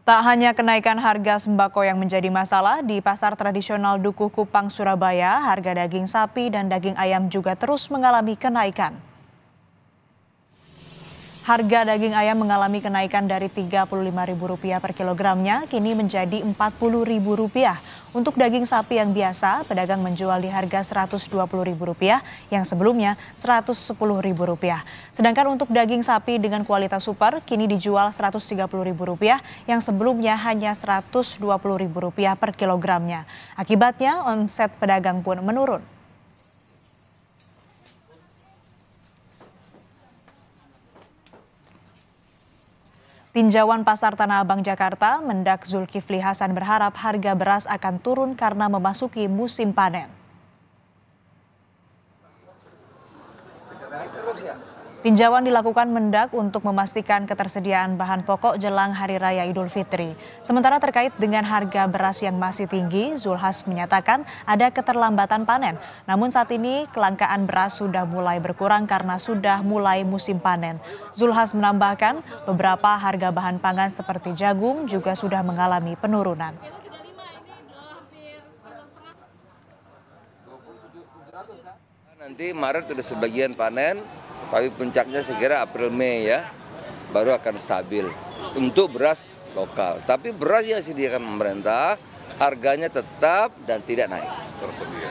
Tak hanya kenaikan harga sembako yang menjadi masalah, di pasar tradisional Dukuh Kupang, Surabaya, harga daging sapi dan daging ayam juga terus mengalami kenaikan. Harga daging ayam mengalami kenaikan dari Rp35.000 per kilogramnya, kini menjadi Rp40.000. Untuk daging sapi yang biasa, pedagang menjual di harga Rp120.000 yang sebelumnya Rp110.000. Sedangkan untuk daging sapi dengan kualitas super kini dijual Rp130.000 yang sebelumnya hanya Rp120.000 per kilogramnya. Akibatnya omset pedagang pun menurun. Tinjauan Pasar Tanah Abang Jakarta, Mendak Zulkifli Hasan berharap harga beras akan turun karena memasuki musim panen. Pinjauan dilakukan Mendak untuk memastikan ketersediaan bahan pokok jelang Hari Raya Idul Fitri. Sementara terkait dengan harga beras yang masih tinggi, Zulhas menyatakan ada keterlambatan panen. Namun saat ini kelangkaan beras sudah mulai berkurang karena sudah mulai musim panen. Zulhas menambahkan beberapa harga bahan pangan seperti jagung juga sudah mengalami penurunan. Nanti Maret sudah sebagian panen, tapi puncaknya segera April Mei ya baru akan stabil untuk beras lokal. Tapi beras yang disediakan pemerintah harganya tetap dan tidak naik. Tersedia.